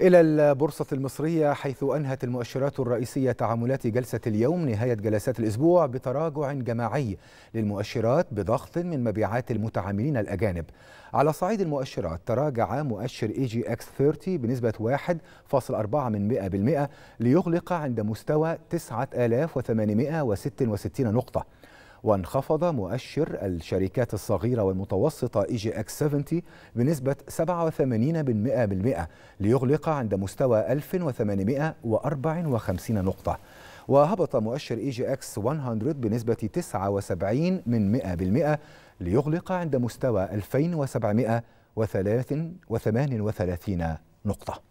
إلى البورصة المصرية حيث أنهت المؤشرات الرئيسية تعاملات جلسة اليوم نهاية جلسات الأسبوع بتراجع جماعي للمؤشرات بضغط من مبيعات المتعاملين الأجانب على صعيد المؤشرات تراجع مؤشر اي جي اكس 30 بنسبة 1.4 ليغلق عند مستوى 9866 نقطة وانخفض مؤشر الشركات الصغيرة والمتوسطة اي جي اكس 70 بنسبة 87% ليغلق عند مستوى 1854 نقطة وهبط مؤشر اي جي اكس 100 بنسبة 79 من 100 ليغلق عند مستوى 2738 نقطة